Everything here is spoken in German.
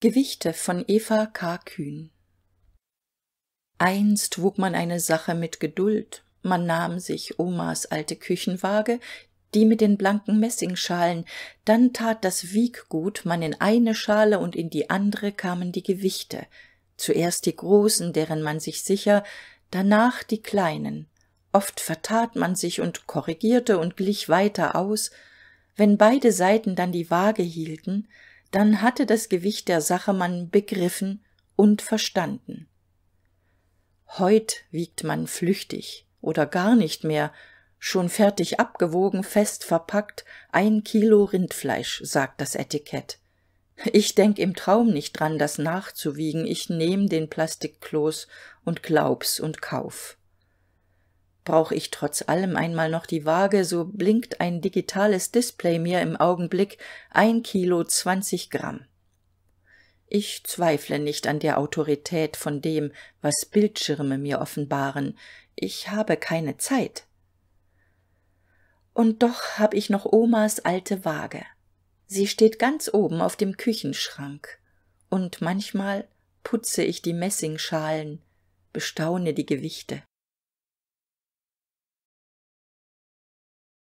Gewichte von Eva K. Kühn Einst wog man eine Sache mit Geduld, man nahm sich Omas alte Küchenwaage, die mit den blanken Messingschalen, dann tat das Wieggut man in eine Schale und in die andere kamen die Gewichte, zuerst die großen, deren man sich sicher, danach die kleinen. Oft vertat man sich und korrigierte und glich weiter aus, wenn beide Seiten dann die Waage hielten, dann hatte das Gewicht der Sache man begriffen und verstanden. Heut wiegt man flüchtig oder gar nicht mehr, schon fertig abgewogen, fest verpackt, ein Kilo Rindfleisch, sagt das Etikett. Ich denk im Traum nicht dran, das nachzuwiegen, ich nehm den Plastikkloß und glaub's und kauf. Brauche ich trotz allem einmal noch die Waage, so blinkt ein digitales Display mir im Augenblick ein Kilo zwanzig Gramm. Ich zweifle nicht an der Autorität von dem, was Bildschirme mir offenbaren. Ich habe keine Zeit. Und doch habe ich noch Omas alte Waage. Sie steht ganz oben auf dem Küchenschrank. Und manchmal putze ich die Messingschalen, bestaune die Gewichte.